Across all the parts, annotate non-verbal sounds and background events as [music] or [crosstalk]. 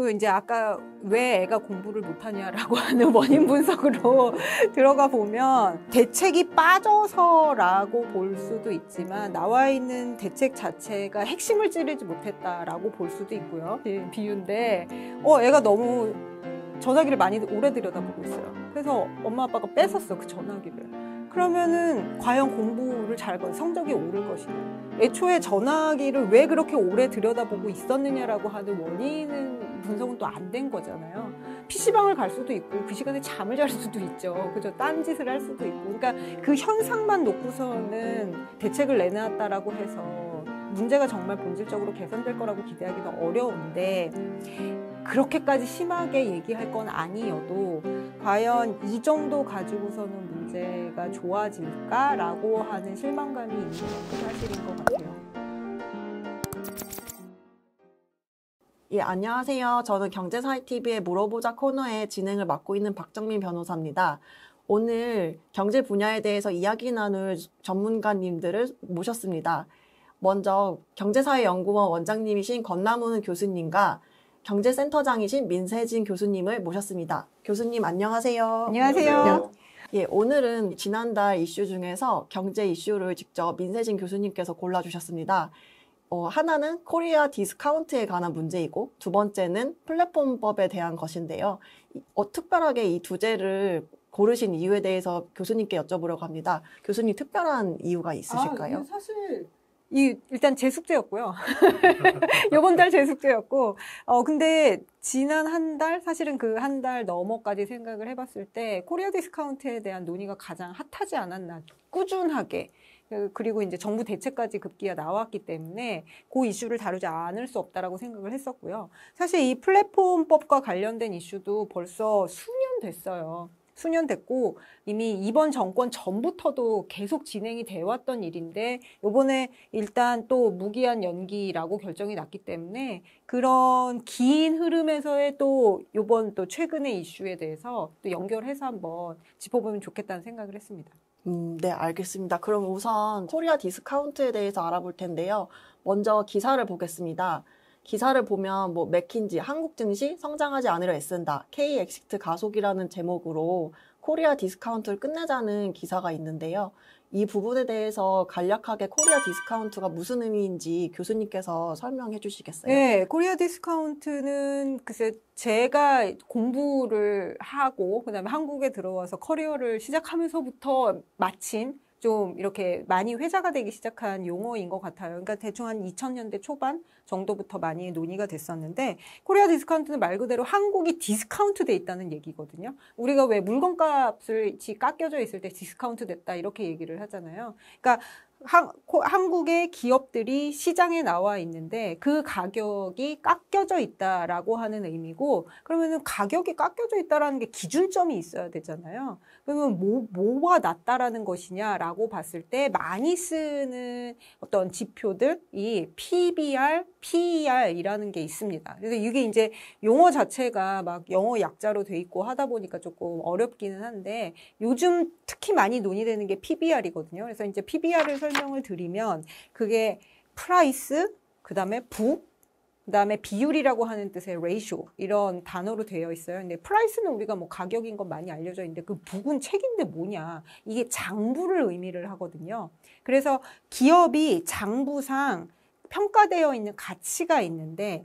그 이제 아까 왜 애가 공부를 못하냐라고 [laughs] 하는 원인 분석으로 [laughs] 들어가 보면 대책이 빠져서라고 볼 수도 있지만 나와 있는 대책 자체가 핵심을 찌르지 못했다라고 볼 수도 있고요. 예, 비유인데 어 애가 너무 전화기를 많이 오래 들여다보고 있어요. 그래서 엄마 아빠가 뺏었어 그 전화기를. 그러면은 과연 공부를 잘 건 성적이 오를 것이냐. 애초에 전화기를 왜 그렇게 오래 들여다보고 있었느냐라고 하는 원인은 분석은 또 안 된 거잖아요. PC방을 갈 수도 있고 그 시간에 잠을 잘 수도 있죠. 그죠? 딴짓을 할 수도 있고. 그러니까 그 현상만 놓고서는 대책을 내놨다라고 해서 문제가 정말 본질적으로 개선될 거라고 기대하기는 어려운데 그렇게까지 심하게 얘기할 건 아니어도 과연 이 정도 가지고서는 문제가 좋아질까라고 하는 실망감이 있는 건 사실인 것 같아요. 예, 안녕하세요. 저는 경제사이TV의 물어보자 코너의 진행을 맡고 있는 박정민 변호사입니다. 오늘 경제 분야에 대해서 이야기 나눌 전문가님들을 모셨습니다. 먼저 경제사회연구원 원장님이신 권남훈 교수님과 경제센터장이신 민세진 교수님을 모셨습니다. 교수님 안녕하세요. 안녕하세요. 예, 오늘은 지난달 이슈 중에서 경제 이슈를 직접 민세진 교수님께서 골라주셨습니다. 어, 하나는 코리아 디스카운트에 관한 문제이고 두 번째는 플랫폼법에 대한 것인데요. 어, 특별하게 이 두제를 고르신 이유에 대해서 교수님께 여쭤보려고 합니다. 교수님 특별한 이유가 아, 있으실까요? 아, 사실 이 일단 재 숙제였고요. [laughs] 요번 달재 숙제였고, 어 근데 지난 한 달 사실은 그 한 달 넘어까지 생각을 해봤을 때 코리아 디스카운트에 대한 논의가 가장 핫하지 않았나 꾸준하게 그리고 이제 정부 대책까지 급기야 나왔기 때문에 그 이슈를 다루지 않을 수 없다라고 생각을 했었고요. 사실 이 플랫폼법과 관련된 이슈도 벌써 수년 됐어요. 수년 됐고 이미 이번 정권 전부터도 계속 진행이 돼 왔던 일인데 요번에 일단 또 무기한 연기라고 결정이 났기 때문에 그런 긴 흐름에서의 또 요번 또 최근의 이슈에 대해서 또 연결해서 한번 짚어보면 좋겠다는 생각을 했습니다. 음, 네, 알겠습니다. 그럼 우선 코리아 디스카운트에 대해서 알아볼 텐데요. 먼저 기사를 보겠습니다. 기사를 보면 뭐 맥킨지 한국 증시 성장하지 않으려 애쓴다. K 엑시트 가속이라는 제목으로 코리아 디스카운트를 끝내자는 기사가 있는데요. 이 부분에 대해서 간략하게 코리아 디스카운트가 무슨 의미인지 교수님께서 설명해 주시겠어요? 네, 코리아 디스카운트는 글쎄 제가 공부를 하고 그다음에 한국에 들어와서 커리어를 시작하면서부터 마침 좀 이렇게 많이 회자가 되기 시작한 용어인 것 같아요. 그러니까 대충 한 2000년대 초반 정도부터 많이 논의가 됐었는데 코리아 디스카운트는 말 그대로 한국이 디스카운트 돼 있다는 얘기거든요. 우리가 왜 물건값을 깎여져 있을 때 디스카운트 됐다 이렇게 얘기를 하잖아요. 그러니까 하, 한국의 기업들이 시장에 나와 있는데 그 가격이 깎여져 있다라고 하는 의미고 그러면은 가격이 깎여져 있다라는 게 기준점이 있어야 되잖아요. 그러면 뭐 뭐가 낮다라는 것이냐라고 봤을 때 많이 쓰는 어떤 지표들이 PBR, PER이라는 게 있습니다. 그래서 이게 이제 용어 자체가 막 영어 약자로 돼 있고 하다 보니까 조금 어렵기는 한데 요즘 특히 많이 논의되는 게 PBR이거든요. 그래서 이제 PBR을 설 설명을 드리면 그게 프라이스, 그 다음에 부, 그 다음에 비율이라고 하는 뜻의 ratio 이런 단어로 되어 있어요. 근데 프라이스는 우리가 뭐 가격인 건 많이 알려져 있는데 그 부근 책인데 뭐냐. 이게 장부를 의미를 하거든요. 그래서 기업이 장부상 평가되어 있는 가치가 있는데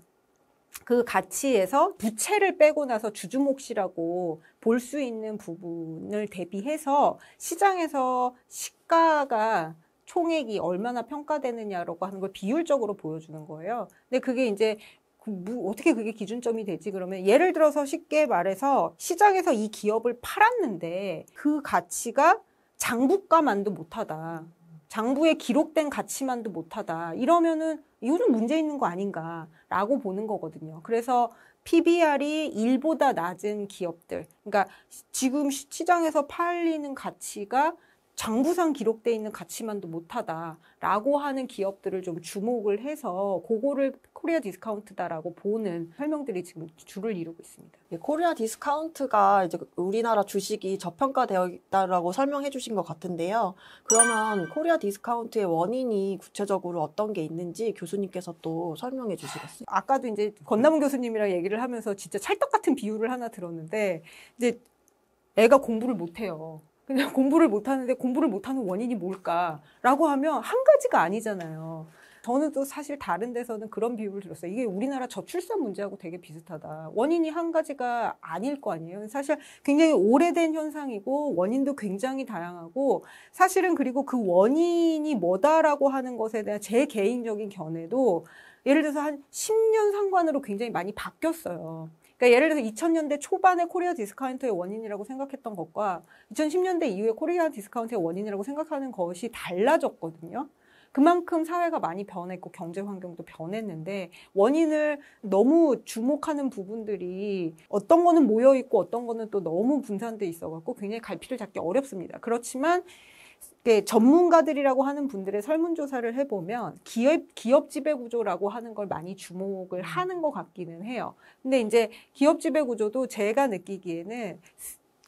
그 가치에서 부채를 빼고 나서 주주몫이라고 볼 수 있는 부분을 대비해서 시장에서 시가가 총액이 얼마나 평가되느냐라고 하는 걸 비율적으로 보여주는 거예요. 근데 그게 이제 그 어떻게 그게 기준점이 되지? 그러면 예를 들어서 쉽게 말해서 시장에서 이 기업을 팔았는데 그 가치가 장부가만도 못하다. 장부에 기록된 가치만도 못하다. 이러면은 이거는 문제 있는 거 아닌가라고 보는 거거든요. 그래서 PBR이 1보다 낮은 기업들, 그러니까 지금 시장에서 팔리는 가치가 장부상 기록돼 있는 가치만도 못하다라고 하는 기업들을 좀 주목을 해서 그거를 코리아 디스카운트다라고 보는 설명들이 지금 줄을 이루고 있습니다. 예, 코리아 디스카운트가 이제 우리나라 주식이 저평가되어 있다라고 설명해 주신 것 같은데요. 그러면 코리아 디스카운트의 원인이 구체적으로 어떤 게 있는지 교수님께서 또 설명해 주시겠어요? 아까도 이제 권남훈 교수님이랑 얘기를 하면서 진짜 찰떡 같은 비유를 하나 들었는데 이제 애가 공부를 못해요. 그냥 공부를 못하는데 공부를 못하는 원인이 뭘까라고 하면 한 가지가 아니잖아요. 저는 또 사실 다른 데서는 그런 비유를 들었어요. 이게 우리나라 저출산 문제하고 되게 비슷하다. 원인이 한 가지가 아닐 거 아니에요. 사실 굉장히 오래된 현상이고 원인도 굉장히 다양하고 사실은 그리고 그 원인이 뭐다라고 하는 것에 대한 제 개인적인 견해도 예를 들어서 한 10년 상관으로 굉장히 많이 바뀌었어요. 그러니까 예를 들어서 2000년대 초반에 코리아 디스카운트의 원인이라고 생각했던 것과 2010년대 이후에 코리아 디스카운트의 원인이라고 생각하는 것이 달라졌거든요. 그만큼 사회가 많이 변했고 경제 환경도 변했는데 원인을 너무 주목하는 부분들이 어떤 거는 모여 있고 어떤 거는 또 너무 분산돼 있어 갖고 굉장히 갈피를 잡기 어렵습니다. 그렇지만 그 전문가들이라고 하는 분들의 설문조사를 해보면 기업, 기업 지배구조라고 하는 걸 많이 주목을 음. 하는 것 같기는 해요. 근데 이제 기업 지배구조도 제가 느끼기에는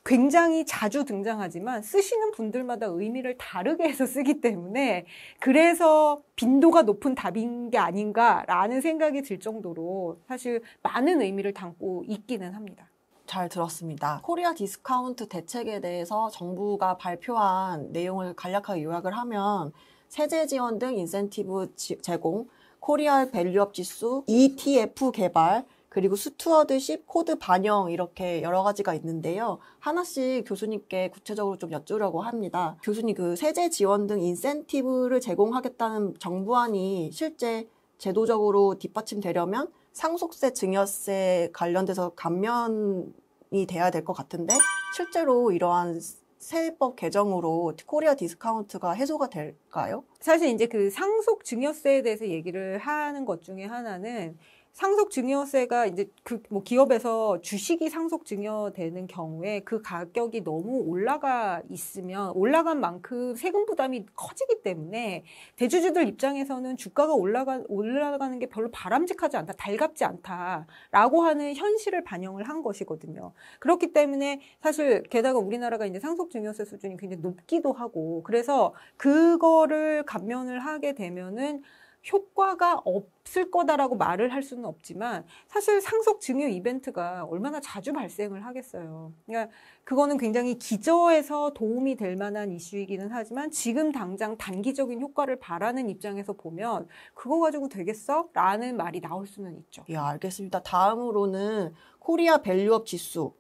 굉장히 자주 등장하지만 쓰시는 분들마다 의미를 다르게 해서 쓰기 때문에 그래서 빈도가 높은 답인 게 아닌가라는 생각이 들 정도로 사실 많은 의미를 담고 있기는 합니다. 잘 들었습니다. 코리아 디스카운트 대책에 대해서 정부가 발표한 내용을 간략하게 요약을 하면 세제 지원 등 인센티브 지, 제공, 코리아 밸류업 지수, ETF 개발, 그리고 스튜어드십 코드 반영 이렇게 여러 가지가 있는데요. 하나씩 교수님께 구체적으로 좀 여쭈려고 합니다. 교수님 그 세제 지원 등 인센티브를 제공하겠다는 정부안이 실제 제도적으로 뒷받침되려면 상속세, 증여세 관련돼서 감면이 돼야 될 것 같은데 실제로 이러한 세법 개정으로 코리아 디스카운트가 해소가 될까요? 사실 이제 그 상속 증여세에 대해서 얘기를 하는 것 중에 하나는 상속증여세가 이제 그 뭐 기업에서 주식이 상속증여되는 경우에 그 가격이 너무 올라가 있으면 올라간 만큼 세금 부담이 커지기 때문에 대주주들 입장에서는 주가가 올라가 올라가는 게 별로 바람직하지 않다, 달갑지 않다라고 하는 현실을 반영을 한 것이거든요. 그렇기 때문에 사실 게다가 우리나라가 이제 상속증여세 수준이 굉장히 높기도 하고 그래서 그거를 감면을 하게 되면은. 효과가 없을 거다라고 말을 할 수는 없지만 사실 상속 증여 이벤트가 얼마나 자주 발생을 하겠어요. 그러니까 그거는 굉장히 기저에서 도움이 될 만한 이슈이기는 하지만 지금 당장 단기적인 효과를 바라는 입장에서 보면 그거 가지고 되겠어? 라는 말이 나올 수는 있죠. 예, 알겠습니다. 다음으로는 코리아 밸류업 지수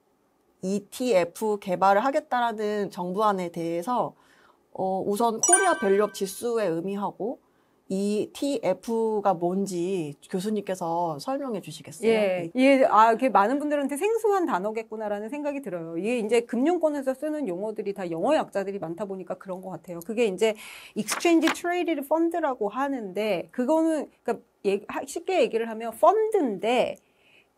ETF 개발을 하겠다라는 정부안에 대해서 어, 우선 코리아 밸류업 지수의 의미하고 이 TF가 뭔지 교수님께서 설명해 주시겠어요? 예. 네. 이 아, 이게 많은 분들한테 생소한 단어겠구나라는 생각이 들어요. 이게 이제 금융권에서 쓰는 용어들이 다 영어 약자들이 많다 보니까 그런 것 같아요. 그게 이제 Exchange Traded Fund라고 하는데, 그거는, 그러니까 쉽게 얘기를 하면 펀드인데,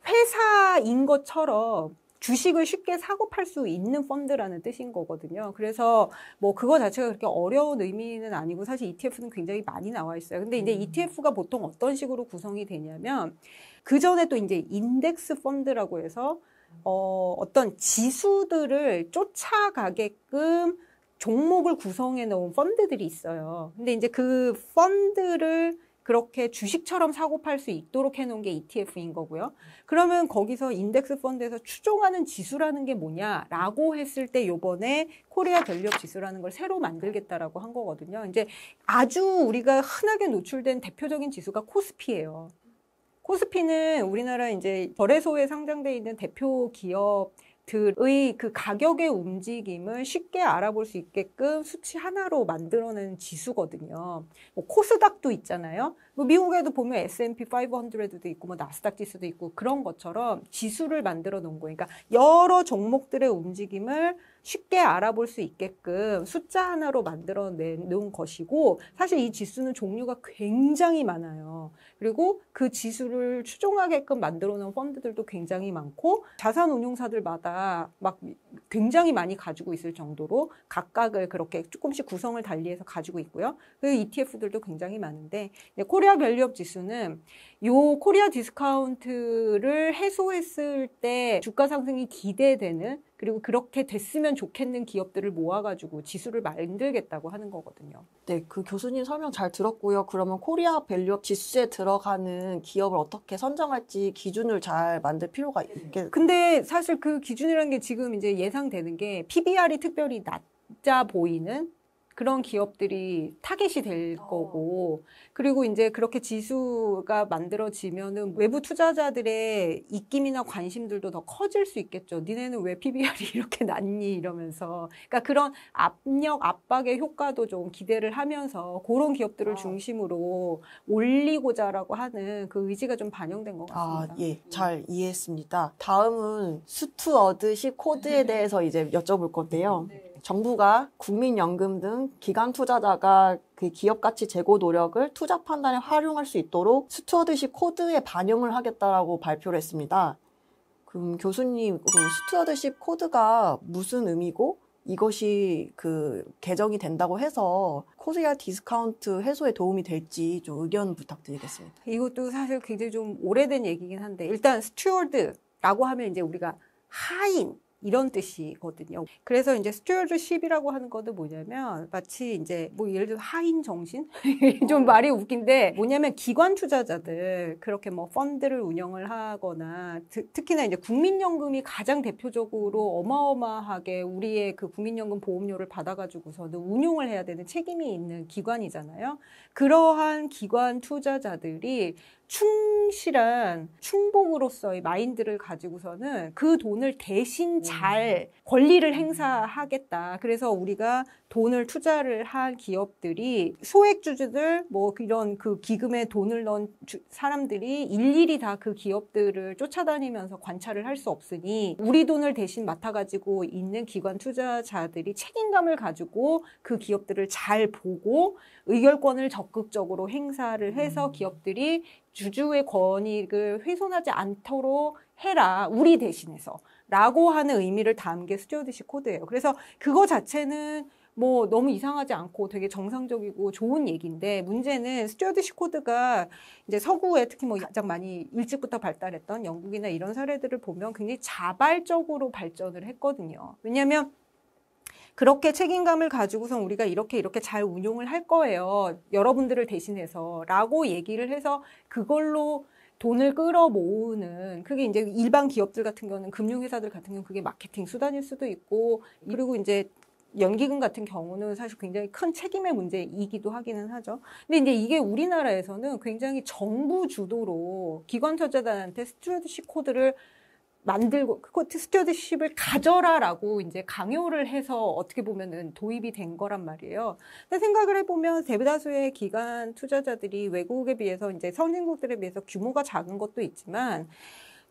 회사인 것처럼 주식을 쉽게 사고 팔 수 있는 펀드라는 뜻인 거거든요. 그래서 뭐 그거 자체가 그렇게 어려운 의미는 아니고 사실 ETF는 굉장히 많이 나와 있어요. 근데 이제 음. ETF가 보통 어떤 식으로 구성이 되냐면 그 전에 또 이제 인덱스 펀드라고 해서 어, 어떤 지수들을 쫓아가게끔 종목을 구성해 놓은 펀드들이 있어요. 근데 이제 그 펀드를 그렇게 주식처럼 사고 팔 수 있도록 해놓은 게 ETF인 거고요. 그러면 거기서 인덱스 펀드에서 추종하는 지수라는 게 뭐냐라고 했을 때 요번에 코리아 전력 지수라는 걸 새로 만들겠다라고 한 거거든요. 이제 아주 우리가 흔하게 노출된 대표적인 지수가 코스피예요. 코스피는 우리나라 이제 거래소에 상장돼 있는 대표 기업 것들의 그 가격의 움직임을 쉽게 알아볼 수 있게끔 수치 하나로 만들어낸 지수거든요. 뭐 코스닥도 있잖아요. 뭐 미국에도 보면 S&P 500도 있고 뭐 나스닥 지수도 있고 그런 것처럼 지수를 만들어 놓은 거니까 그러니까 여러 종목들의 움직임을 쉽게 알아볼 수 있게끔 숫자 하나로 만들어 놓은 것이고 사실 이 지수는 종류가 굉장히 많아요. 그리고 그 지수를 추종하게끔 만들어 놓은 펀드들도 굉장히 많고 자산 운용사들마다 막 굉장히 많이 가지고 있을 정도로 각각을 그렇게 조금씩 구성을 달리해서 가지고 있고요. 그 ETF들도 굉장히 많은데 코리아 밸류업 지수는 요 코리아 디스카운트를 해소했을 때 주가 상승이 기대되는 그리고 그렇게 됐으면 좋겠는 기업들을 모아가지고 지수를 만들겠다고 하는 거거든요. 네, 그 교수님 설명 잘 들었고요. 그러면 코리아 밸류업 지수에 들어가는 기업을 어떻게 선정할지 기준을 잘 만들 필요가 네. 있겠. 근데 사실 그 기준이라는 게 지금 이제 예상되는 게 PBR이 특별히 낮. 자 보이는 그런 기업들이 타겟이 될 어. 거고 그리고 이제 그렇게 지수가 만들어지면은 외부 투자자들의 입김이나 관심들도 더 커질 수 있겠죠. 니네는 왜 PBR이 [laughs] 이렇게 낮니 이러면서 그러니까 그런 압력 압박의 효과도 좀 기대를 하면서 그런 기업들을 어. 중심으로 올리고자라고 하는 그 의지가 좀 반영된 것 아, 같습니다. 아, 예. 음. 잘 이해했습니다. 다음은 수투어드식 코드에 네. 대해서 이제 여쭤볼 건데요. 네. 정부가 국민연금 등 기관 투자자가 그 기업 가치 재고 노력을 투자 판단에 활용할 수 있도록 스튜어드십 코드에 반영을 하겠다라고 발표를 했습니다. 그럼 교수님, 스튜어드십 코드가 무슨 의미고 이것이 그 개정이 된다고 해서 코스야 디스카운트 해소에 도움이 될지 좀 의견 부탁드리겠습니다. 이것도 사실 굉장히 좀 오래된 얘기긴 한데 일단 스튜어드라고 하면 이제 우리가 하인 이런 뜻이거든요. 그래서 이제 스튜어드십이라고 하는 것도 뭐냐면 마치 이제 뭐 예를 들어 하인 정신 [laughs] 좀 어. 말이 웃긴데 뭐냐면 기관 투자자들 그렇게 뭐 펀드를 운영을 하거나 특히나 이제 국민연금이 가장 대표적으로 어마어마하게 우리의 그 국민연금 보험료를 받아가지고서는 운용을 해야 되는 책임이 있는 기관이잖아요. 그러한 기관 투자자들이 충실한 충봉으로서의 마인드를 가지고서는 그 돈을 대신 음. 잘 권리를 음. 행사하겠다. 그래서 우리가 돈을 투자를 한 기업들이 소액 주주들 뭐 이런 그 기금에 돈을 넣은 주, 사람들이 일일이 다 그 기업들을 쫓아다니면서 관찰을 할 수 없으니 우리 돈을 대신 맡아가지고 있는 기관 투자자들이 책임감을 가지고 그 기업들을 잘 보고 의결권을 적극적으로 행사를 해서 음. 기업들이 주주의 권익을 훼손하지 않도록 해라. 우리 대신해서. 라고 하는 의미를 담은 게 스튜어디시 코드예요. 그래서 그거 자체는 뭐 너무 이상하지 않고 되게 정상적이고 좋은 얘기인데 문제는 스튜어디시 코드가 이제 서구에 특히 뭐 가장 많이 일찍부터 발달했던 영국이나 이런 사례들을 보면 굉장히 자발적으로 발전을 했거든요. 왜냐하면 그렇게 책임감을 가지고선 우리가 이렇게 이렇게 잘 운용을 할 거예요. 여러분들을 대신해서 라고 얘기를 해서 그걸로 돈을 끌어 모으는 그게 이제 일반 기업들 같은 경우는 금융회사들 같은 경우는 그게 마케팅 수단일 수도 있고 그리고 이제 연기금 같은 경우는 사실 굉장히 큰 책임의 문제이기도 하기는 하죠. 근데 이제 이게 우리나라에서는 굉장히 정부 주도로 기관 투자단한테 스튜어드십 코드를 만들고 그 스튜어드십을 가져라라고 이제 강요를 해서 어떻게 보면은 도입이 된 거란 말이에요. 근데 생각을 해보면 대다수의 기관 투자자들이 외국에 비해서 이제 선진국들에 비해서 규모가 작은 것도 있지만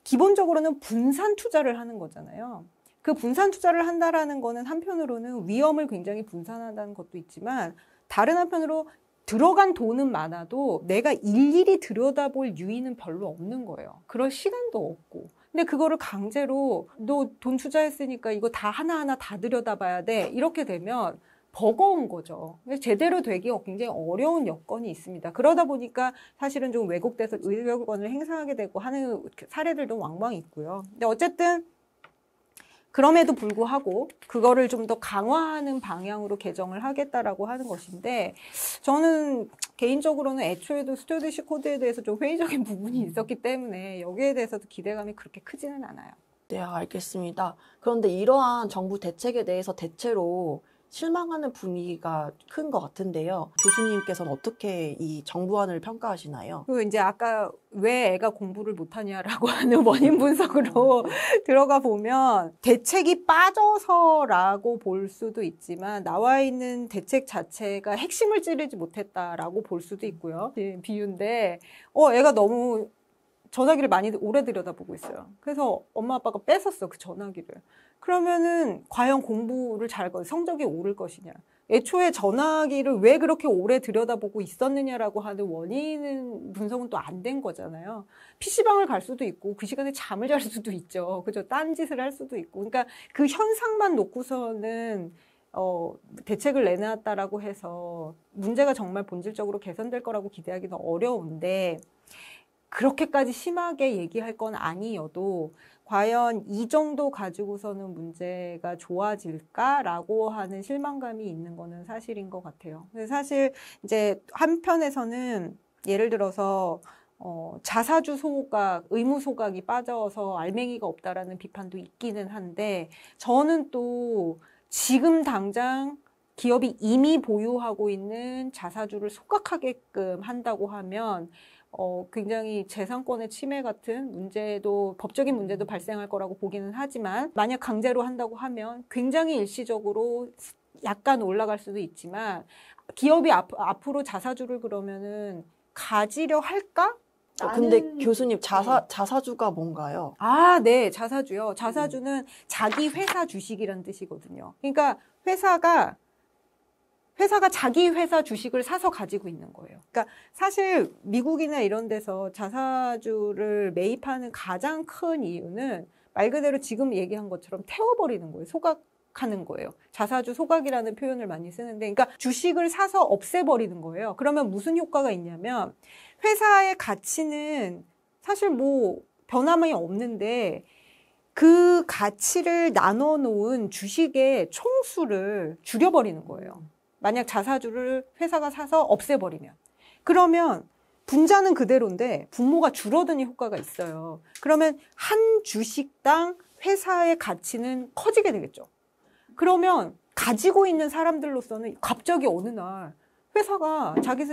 기본적으로는 분산 투자를 하는 거잖아요. 그 분산 투자를 한다라는 거는 한편으로는 위험을 굉장히 분산한다는 것도 있지만 다른 한편으로 들어간 돈은 많아도 내가 일일이 들여다볼 유인은 별로 없는 거예요. 그럴 시간도 없고. 근데 그거를 강제로 너 돈 투자했으니까 이거 다 하나하나 다 들여다봐야 돼. 이렇게 되면 버거운 거죠. 제대로 되기가 굉장히 어려운 여건이 있습니다. 그러다 보니까 사실은 좀 왜곡돼서 의료권을 행사하게 되고 하는 사례들도 왕왕 있고요. 근데 어쨌든 그럼에도 불구하고 그거를 좀 더 강화하는 방향으로 개정을 하겠다라고 하는 것인데 저는 개인적으로는 애초에도 스튜어디시 코드에 대해서 좀 회의적인 [laughs] 부분이 있었기 때문에 여기에 대해서도 기대감이 그렇게 크지는 않아요. 네, 알겠습니다. 그런데 이러한 정부 대책에 대해서 대체로 실망하는 분위기가 큰 것 같은데요. 교수님께서는 어떻게 이 정부안을 평가하시나요? 그리고 이제 아까 왜 애가 공부를 못하냐라고 [laughs] 하는 원인 분석으로 어. [laughs] 들어가 보면 대책이 빠져서라고 볼 수도 있지만 나와 있는 대책 자체가 핵심을 찌르지 못했다라고 볼 수도 있고요. 음, 비유인데, 어, 애가 너무 전화기를 많이 오래 들여다보고 있어요. 그래서 엄마 아빠가 뺏었어 그 전화기를. 그러면은 과연 공부를 잘 거, 성적이 오를 것이냐. 애초에 전화기를 왜 그렇게 오래 들여다보고 있었느냐라고 하는 원인은 분석은 또 안 된 거잖아요. PC방을 갈 수도 있고 그 시간에 잠을 잘 수도 있죠. 그죠? 딴짓을 할 수도 있고. 그러니까 그 현상만 놓고서는 어, 대책을 내놨다라고 해서 문제가 정말 본질적으로 개선될 거라고 기대하기는 어려운데 그렇게까지 심하게 얘기할 건 아니어도 과연 이 정도 가지고서는 문제가 좋아질까라고 하는 실망감이 있는 거는 사실인 것 같아요. 사실 이제 한편에서는 예를 들어서 어, 자사주 소각, 의무 소각이 빠져서 알맹이가 없다라는 비판도 있기는 한데 저는 또 지금 당장 기업이 이미 보유하고 있는 자사주를 소각하게끔 한다고 하면 어, 굉장히 재산권의 침해 같은 문제도 법적인 문제도 음. 발생할 거라고 보기는 하지만 만약 강제로 한다고 하면 굉장히 일시적으로 약간 올라갈 수도 있지만 기업이 앞, 앞으로 자사주를 그러면은 가지려 할까? 어, 근데 나는... 교수님 자사 네. 자사주가 뭔가요? 아, 네, 자사주요. 자사주는 음. 자기 회사 주식이란 뜻이거든요. 그러니까 회사가 회사가 자기 회사 주식을 사서 가지고 있는 거예요. 그러니까 사실 미국이나 이런 데서 자사주를 매입하는 가장 큰 이유는 말 그대로 지금 얘기한 것처럼 태워버리는 거예요. 소각 하는 거예요. 자사주 소각이라는 표현을 많이 쓰는데, 그러니까 주식을 사서 없애버리는 거예요. 그러면 무슨 효과가 있냐면, 회사의 가치는 사실 뭐 변함이 없는데, 그 가치를 나눠 놓은 주식의 총수를 줄여버리는 거예요. 만약 자사주를 회사가 사서 없애버리면 그러면 분자는 그대로인데 분모가 줄어드는 효과가 있어요. 그러면 한 주식당 회사의 가치는 커지게 되겠죠. 그러면 가지고 있는 사람들로서는 갑자기 어느 날 회사가 자기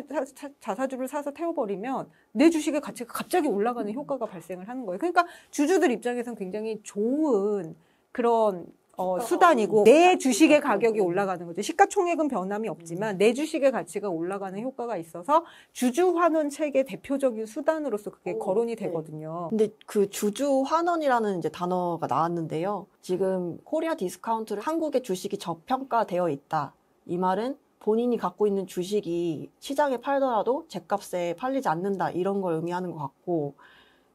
자사주를 사서 태워버리면 내 주식의 가치가 갑자기 올라가는 효과가 발생을 하는 거예요. 그러니까 주주들 입장에서는 굉장히 좋은 그런 어, 어, 수단이고 내 주식의 가격이 올라가는 거죠. 시가총액은 변함이 없지만 음. 내 주식의 가치가 올라가는 효과가 있어서 주주 환원 책의 대표적인 수단으로서 그게 오, 거론이 네. 되거든요. 근데 그 주주 환원이라는 이제 단어가 나왔는데요. 지금 코리아 디스카운트를 한국의 주식이 저평가되어 있다. 이 말은 본인이 갖고 있는 주식이 시장에 팔더라도 제값에 팔리지 않는다 이런 걸 의미하는 것 같고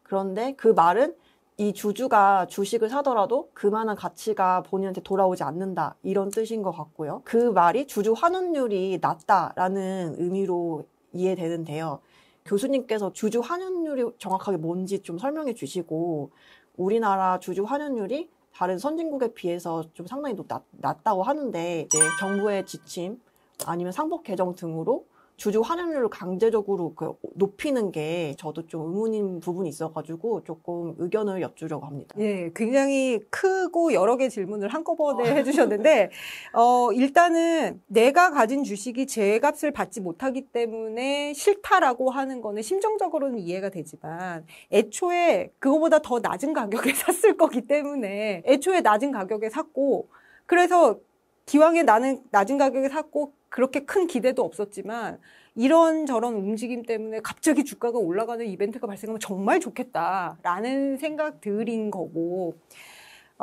그런데 그 말은 이 주주가 주식을 사더라도 그만한 가치가 본인한테 돌아오지 않는다 이런 뜻인 것 같고요. 그 말이 주주 환원율이 낮다라는 의미로 이해되는데요. 교수님께서 주주 환원율이 정확하게 뭔지 좀 설명해 주시고 우리나라 주주 환원율이 다른 선진국에 비해서 좀 상당히 높, 낮, 다고 하는데 정부의 지침 아니면 상법 개정 등으로 주주 환원율을 강제적으로 그 높이는 게 저도 좀 의문인 부분이 있어가지고 조금 의견을 여쭈려고 합니다. 예, 굉장히 크고 여러 개 질문을 한꺼번에 어. [laughs] 해주셨는데 어, 일단은 내가 가진 주식이 제값을 받지 못하기 때문에 싫다라고 하는 거는 심정적으로는 이해가 되지만 애초에 그거보다 더 낮은 가격에 [laughs] 샀을 거기 때문에 애초에 낮은 가격에 샀고 그래서 기왕에 나는 낮은 가격에 샀고 그렇게 큰 기대도 없었지만 이런 저런 움직임 때문에 갑자기 주가가 올라가는 이벤트가 발생하면 정말 좋겠다라는 생각들인 거고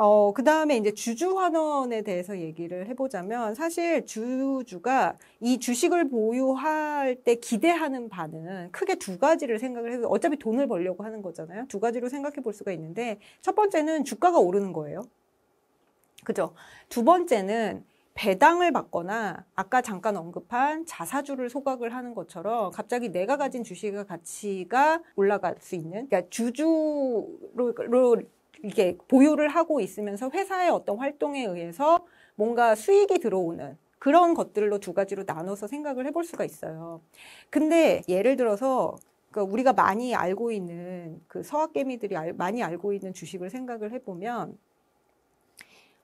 어, 그 다음에 이제 주주환원에 대해서 얘기를 해보자면 사실 주주가 이 주식을 보유할 때 기대하는 바는 크게 두 가지를 생각을 해서 어차피 돈을 벌려고 하는 거잖아요. 두 가지로 생각해 볼 수가 있는데 첫 번째는 주가가 오르는 거예요. 그죠? 두 번째는 배당을 받거나 아까 잠깐 언급한 자사주를 소각을 하는 것처럼 갑자기 내가 가진 주식의 가치가 올라갈 수 있는 그러니까 주주로 이게 보유를 하고 있으면서 회사의 어떤 활동에 의해서 뭔가 수익이 들어오는 그런 것들로 두 가지로 나눠서 생각을 해볼 수가 있어요. 근데 예를 들어서 그러니까 우리가 많이 알고 있는 그 서학개미들이 알, 많이 알고 있는 주식을 생각을 해보면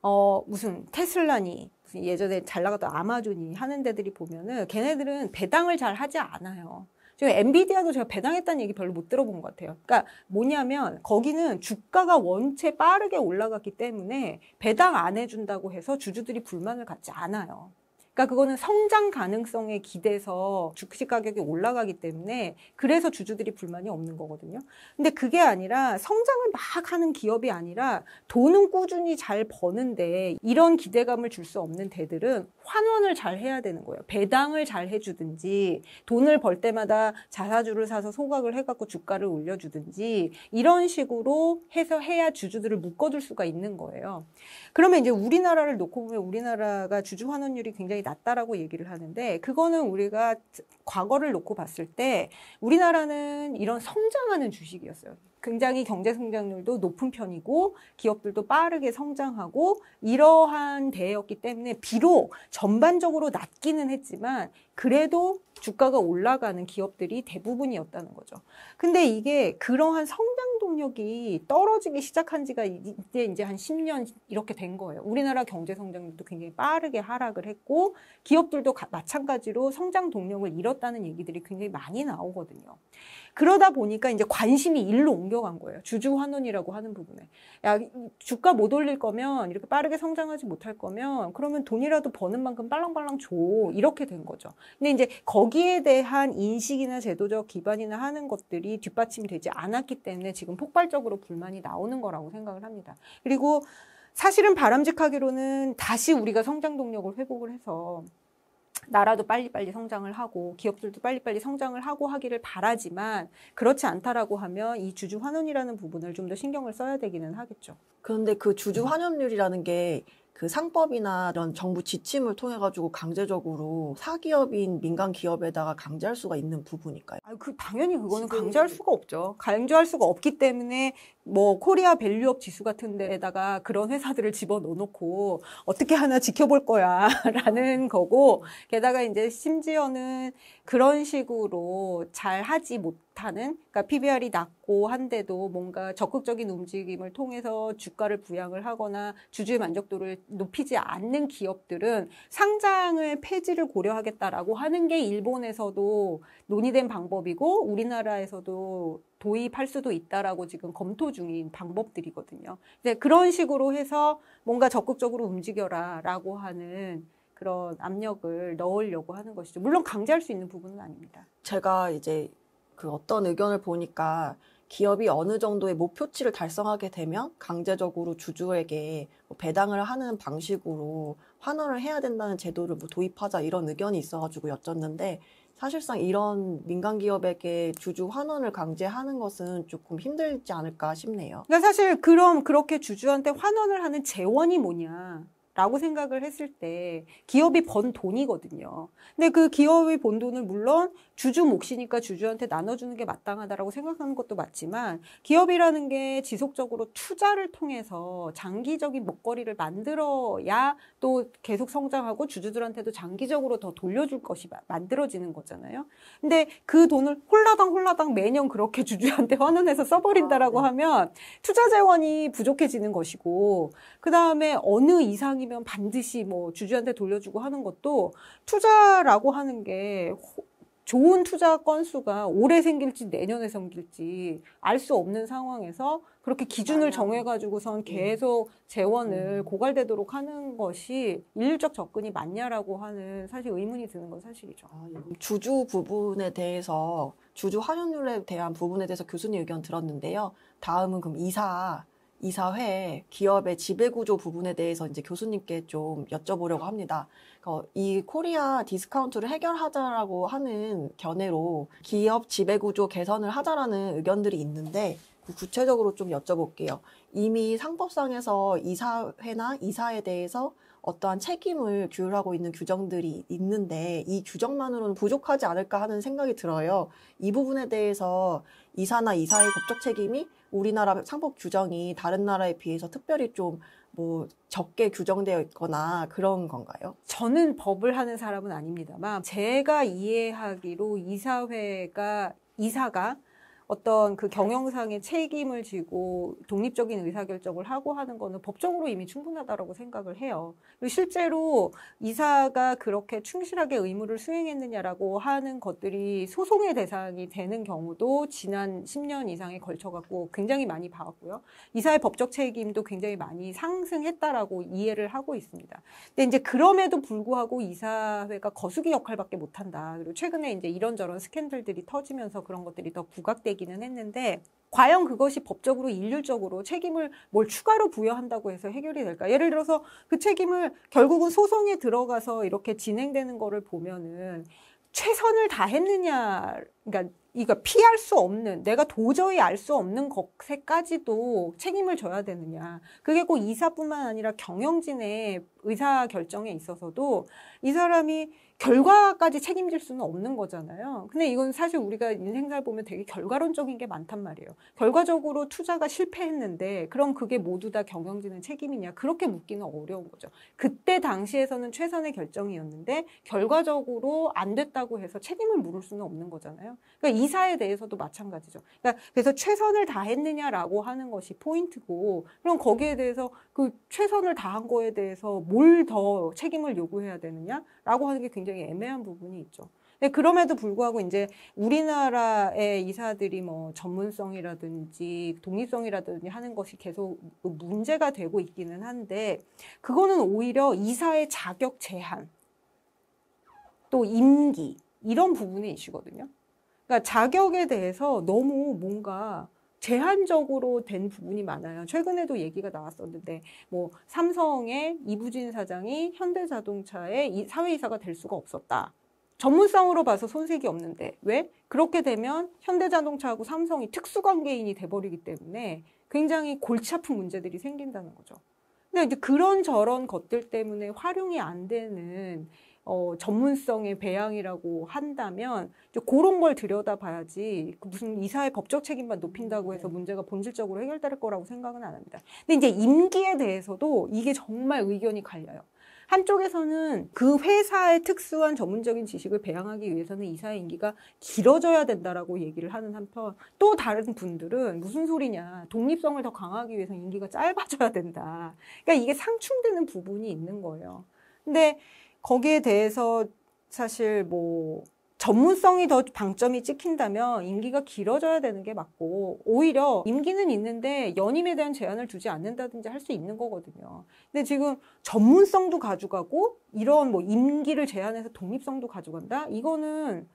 어, 무슨 테슬라니 예전에 잘 나갔던 아마존이 하는 데들이 보면은 걔네들은 배당을 잘 하지 않아요. 지금 엔비디아도 제가 배당했다는 얘기 별로 못 들어본 것 같아요. 그러니까 뭐냐면 거기는 주가가 원체 빠르게 올라갔기 때문에 배당 안 해준다고 해서 주주들이 불만을 갖지 않아요. 그러니까 그거는 성장 가능성에 기대서 주식 가격이 올라가기 때문에 그래서 주주들이 불만이 없는 거거든요. 근데 그게 아니라 성장을 막 하는 기업이 아니라 돈은 꾸준히 잘 버는데 이런 기대감을 줄 수 없는 대들은 환원을 잘 해야 되는 거예요. 배당을 잘 해주든지 돈을 벌 때마다 자사주를 사서 소각을 해갖고 주가를 올려주든지 이런 식으로 해서 해야 주주들을 묶어둘 수가 있는 거예요. 그러면 이제 우리나라를 놓고 보면 우리나라가 주주 환원율이 굉장히 낮다라고 얘기를 하는데 그거는 우리가 과거를 놓고 봤을 때 우리나라는 이런 성장하는 주식이었어요. 굉장히 경제 성장률도 높은 편이고 기업들도 빠르게 성장하고 이러한 대였기 때문에 비록 전반적으로 낮기는 했지만 그래도 주가가 올라가는 기업들이 대부분이었다는 거죠. 근데 이게 그러한 성장 동력이 떨어지기 시작한 지가 이제 이제 한 10년 이렇게 된 거예요. 우리나라 경제 성장률도 굉장히 빠르게 하락을 했고 기업들도 마찬가지로 성장 동력을 잃었다는 얘기들이 굉장히 많이 나오거든요. 그러다 보니까 이제 관심이 일로 옮겨간 거예요. 주주 환원이라고 하는 부분에. 야, 주가 못 올릴 거면 이렇게 빠르게 성장하지 못할 거면 그러면 돈이라도 버는 만큼 빨랑빨랑 줘. 이렇게 된 거죠. 근데 이제 거기에 대한 인식이나 제도적 기반이나 하는 것들이 뒷받침되지 않았기 때문에 지금 폭발적으로 불만이 나오는 거라고 생각을 합니다. 그리고 사실은 바람직하기로는 다시 우리가 성장 동력을 회복을 해서 나라도 빨리빨리 성장을 하고 기업들도 빨리빨리 성장을 하고 하기를 바라지만 그렇지 않다라고 하면 이 주주 환원이라는 부분을 좀 더 신경을 써야 되기는 하겠죠. 그런데 그 주주 환원율이라는 게그 상법이나 이런 정부 지침을 통해 가지고 강제적으로 사기업인 민간 기업에다가 강제할 수가 있는 부분이니까요. 아, 그 당연히 그거는 강제할 수가 없죠. 강제할 수가 없기 때문에 뭐 코리아 밸류업 지수 같은 데에다가 그런 회사들을 집어넣어놓고 어떻게 하나 지켜볼 거야라는 [laughs] 거고 게다가 이제 심지어는 그런 식으로 잘 하지 못하는 그러니까 PBR이 낮고 한데도 뭔가 적극적인 움직임을 통해서 주가를 부양을 하거나 주주의 만족도를 높이지 않는 기업들은 상장을 폐지를 고려하겠다라고 하는 게 일본에서도 논의된 방법이고 우리나라에서도 도입할 수도 있다라고 지금 검토 중인 방법들이거든요. 이제 그런 식으로 해서 뭔가 적극적으로 움직여라라고 하는 그런 압력을 넣으려고 하는 것이죠. 물론 강제할 수 있는 부분은 아닙니다. 제가 이제 그 어떤 의견을 보니까 기업이 어느 정도의 목표치를 달성하게 되면 강제적으로 주주에게 뭐 배당을 하는 방식으로 환원을 해야 된다는 제도를 뭐 도입하자 이런 의견이 있어가지고 여쭸는데 사실상 이런 민간 기업에게 주주 환원을 강제하는 것은 조금 힘들지 않을까 싶네요. 그러니까 사실 그럼 그렇게 주주한테 환원을 하는 재원이 뭐냐? 라고 생각을 했을 때 기업이 번 돈이거든요. 근데 그 기업이 번 돈을 물론 주주 몫이니까 주주한테 나눠주는 게 마땅하다라고 생각하는 것도 맞지만 기업이라는 게 지속적으로 투자를 통해서 장기적인 먹거리를 만들어야 또 계속 성장하고 주주들한테도 장기적으로 더 돌려줄 것이 만들어지는 거잖아요. 근데 그 돈을 홀라당 홀라당 매년 그렇게 [laughs] 주주한테 환원해서 써버린다라고 아, 네. 하면 투자 재원이 부족해지는 것이고 그 다음에 어느 이상이면 반드시 뭐 주주한테 돌려주고 하는 것도 투자라고 하는 게 좋은 투자 건수가 올해 생길지 내년에 생길지 알 수 없는 상황에서 그렇게 기준을 정해가지고선 음. 계속 재원을 음. 고갈되도록 하는 것이 일률적 접근이 맞냐라고 하는 사실 의문이 드는 건 사실이죠. 아, 예. 주주 부분에 대해서 주주 환용율에 대한 부분에 대해서 교수님 의견 들었는데요. 다음은 그럼 이사 이사회 기업의 지배구조 부분에 대해서 이제 교수님께 좀 여쭤보려고 합니다. 이 코리아 디스카운트를 해결하자라고 하는 견해로 기업 지배구조 개선을 하자라는 의견들이 있는데 구체적으로 좀 여쭤볼게요. 이미 상법상에서 이사회나 이사에 대해서 어떠한 책임을 규율하고 있는 규정들이 있는데 이 규정만으로는 부족하지 않을까 하는 생각이 들어요. 이 부분에 대해서 이사나 이사의 법적 책임이 우리나라 상법 규정이 다른 나라에 비해서 특별히 좀 뭐 적게 규정되어 있거나 그런 건가요? 저는 법을 하는 사람은 아닙니다만 제가 이해하기로 이사회가 이사가 어떤 그 경영상의 책임을 지고 독립적인 의사결정을 하고 하는 거는 법적으로 이미 충분하다라고 생각을 해요. 그리고 실제로 이사가 그렇게 충실하게 의무를 수행했느냐라고 하는 것들이 소송의 대상이 되는 경우도 지난 10년 이상에 걸쳐 갖고 굉장히 많이 봐왔고요. 이사의 법적 책임도 굉장히 많이 상승했다라고 이해를 하고 있습니다. 근데 이제 그럼에도 불구하고 이사회가 거수기 역할밖에 못 한다. 그리고 최근에 이제 이런저런 스캔들들이 터지면서 그런 것들이 더부각되 제기는 했는데 과연 그것이 법적으로 일률적으로 책임을 뭘 추가로 부여한다고 해서 해결이 될까? 예를 들어서 그 책임을 결국은 소송에 들어가서 이렇게 진행되는 거를 보면은 최선을 다했느냐 그러니까 이거 피할 수 없는 내가 도저히 알 수 없는 것에까지도 책임을 져야 되느냐 그게 꼭 이사뿐만 아니라 경영진의 의사 결정에 있어서도 이 사람이 결과까지 책임질 수는 없는 거잖아요 근데 이건 사실 우리가 인생살 보면 되게 결과론적인 게 많단 말이에요 결과적으로 투자가 실패했는데 그럼 그게 모두 다 경영진의 책임이냐 그렇게 묻기는 어려운 거죠 그때 당시에서는 최선의 결정이었는데 결과적으로 안 됐다고 해서 책임을 물을 수는 없는 거잖아요 그러니까 이사에 대해서도 마찬가지죠. 그러니까 그래서 최선을 다했느냐라고 하는 것이 포인트고 그럼 거기에 대해서 그 최선을 다한 거에 대해서 뭘 더 책임을 요구해야 되느냐라고 하는 게 굉장히 애매한 부분이 있죠. 그럼에도 불구하고 이제 우리나라의 이사들이 뭐 전문성이라든지 독립성이라든지 하는 것이 계속 문제가 되고 있기는 한데 그거는 오히려 이사의 자격 제한 또 임기 이런 부분의 이슈거든요. 그러니까 자격에 대해서 너무 뭔가 제한적으로 된 부분이 많아요. 최근에도 얘기가 나왔었는데, 뭐, 삼성의 이부진 사장이 현대자동차의 사회이사가 될 수가 없었다. 전문성으로 봐서 손색이 없는데, 왜? 그렇게 되면 현대자동차하고 삼성이 특수관계인이 돼버리기 때문에 굉장히 골치 아픈 문제들이 생긴다는 거죠. 근데 이제 그런 저런 것들 때문에 활용이 안 되는 어, 전문성의 배양이라고 한다면 이제 그런 걸 들여다봐야지 그 무슨 이사의 법적 책임만 높인다고 해서 음, 네. 문제가 본질적으로 해결될 거라고 생각은 안 합니다. 근데 이제 임기에 대해서도 이게 정말 의견이 갈려요. 한쪽에서는 그 회사의 특수한 전문적인 지식을 배양하기 위해서는 이사의 임기가 길어져야 된다라고 얘기를 하는 한편 또 다른 분들은 무슨 소리냐 독립성을 더 강화하기 위해서 임기가 짧아져야 된다. 그러니까 이게 상충되는 부분이 있는 거예요. 근데 거기에 대해서 사실 뭐 전문성이 더 방점이 찍힌다면 임기가 길어져야 되는 게 맞고 오히려 임기는 있는데 연임에 대한 제한을 두지 않는다든지 할 수 있는 거거든요. 근데 지금 전문성도 가져가고 이런 뭐 임기를 제한해서 독립성도 가져간다? 이거는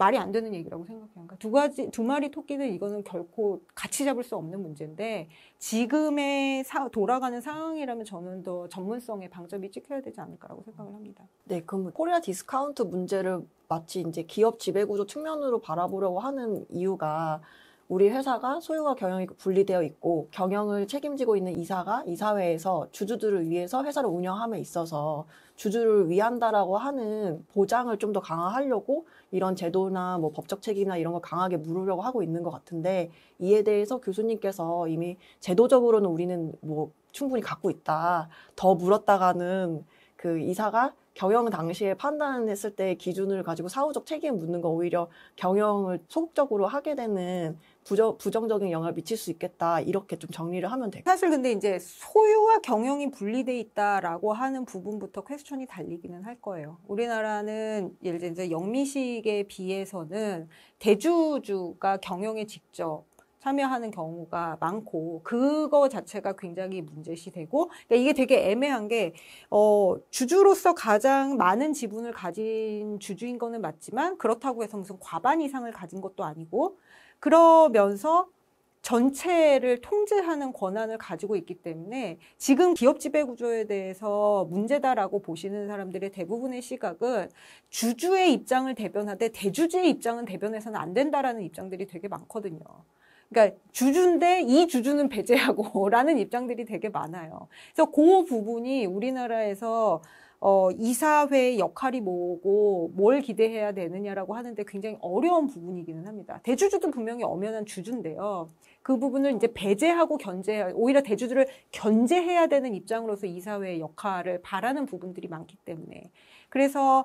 말이 안 되는 얘기라고 생각해요. 그러니까 두 가지, 두 마리 토끼는 이거는 결코 같이 잡을 수 없는 문제인데 지금의 사, 돌아가는 상황이라면 저는 더 전문성의 방점이 찍혀야 되지 않을까라고 생각을 합니다. 네, 그럼 코리아 디스카운트 문제를 마치 이제 기업 지배구조 측면으로 바라보려고 하는 이유가 우리 회사가 소유와 경영이 분리되어 있고 경영을 책임지고 있는 이사가 이사회에서 주주들을 위해서 회사를 운영함에 있어서 주주를 위한다라고 하는 보장을 좀 더 강화하려고 이런 제도나 뭐 법적 책임이나 이런 걸 강하게 물으려고 하고 있는 것 같은데 이에 대해서 교수님께서 이미 제도적으로는 우리는 뭐 충분히 갖고 있다. 더 물었다가는 그 이사가 경영 당시에 판단했을 때 기준을 가지고 사후적 책임 묻는 거 오히려 경영을 소극적으로 하게 되는 부정, 부정적인 영향을 미칠 수 있겠다 이렇게 좀 정리를 하면 돼요. 사실 근데 이제 소유와 경영이 분리돼 있다라고 하는 부분부터 퀘스천이 달리기는 할 거예요. 우리나라는 예를 들어 이제 영미식에 비해서는 대주주가 경영에 직접 참여하는 경우가 많고 그거 자체가 굉장히 문제시 되고 그러니까 이게 되게 애매한 게 어, 주주로서 가장 많은 지분을 가진 주주인 거는 맞지만 그렇다고 해서 무슨 과반 이상을 가진 것도 아니고 그러면서 전체를 통제하는 권한을 가지고 있기 때문에 지금 기업 지배 구조에 대해서 문제다라고 보시는 사람들의 대부분의 시각은 주주의 입장을 대변하되 대주주의 입장은 대변해서는 안 된다라는 입장들이 되게 많거든요. 그러니까 주주인데 이 주주는 배제하고라는 [laughs] 입장들이 되게 많아요. 그래서 그 부분이 우리나라에서 어, 이사회의 역할이 뭐고 뭘 기대해야 되느냐라고 하는데 굉장히 어려운 부분이기는 합니다. 대주주도 분명히 엄연한 주주인데요. 그 부분을 이제 배제하고 견제, 오히려 대주주를 견제해야 되는 입장으로서 이사회의 역할을 바라는 부분들이 많기 때문에. 그래서,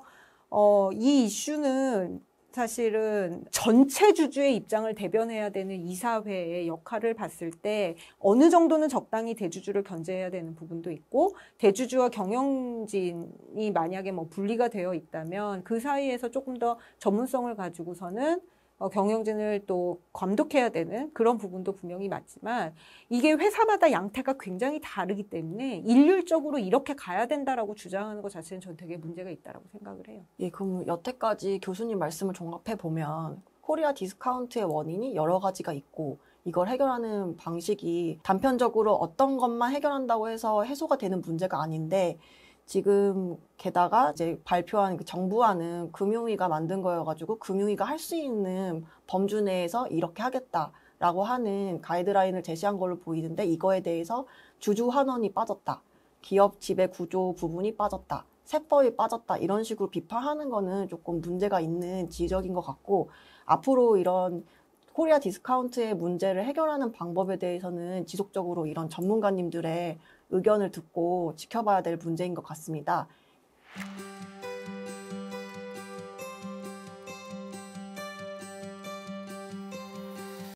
어, 이 이슈는 사실은 전체 주주의 입장을 대변해야 되는 이사회의 역할을 봤을 때 어느 정도는 적당히 대주주를 견제해야 되는 부분도 있고 대주주와 경영진이 만약에 뭐 분리가 되어 있다면 그 사이에서 조금 더 전문성을 가지고서는 어, 경영진을 또 감독해야 되는 그런 부분도 분명히 맞지만 이게 회사마다 양태가 굉장히 다르기 때문에 일률적으로 이렇게 가야 된다라고 주장하는 것 자체는 전 되게 문제가 있다라고 생각을 해요. 예, 그럼 여태까지 교수님 말씀을 종합해 보면 코리아 디스카운트의 원인이 여러 가지가 있고 이걸 해결하는 방식이 단편적으로 어떤 것만 해결한다고 해서 해소가 되는 문제가 아닌데 지금 게다가 이제 발표한 그 정부안은 금융위가 만든 거여가지고 금융위가 할 수 있는 범주 내에서 이렇게 하겠다라고 하는 가이드라인을 제시한 걸로 보이는데 이거에 대해서 주주 환원이 빠졌다. 기업 지배 구조 부분이 빠졌다. 세법이 빠졌다. 이런 식으로 비판하는 거는 조금 문제가 있는 지적인 것 같고 앞으로 이런 코리아 디스카운트의 문제를 해결하는 방법에 대해서는 지속적으로 이런 전문가님들의 의견을 듣고 지켜봐야 될 문제인 것 같습니다.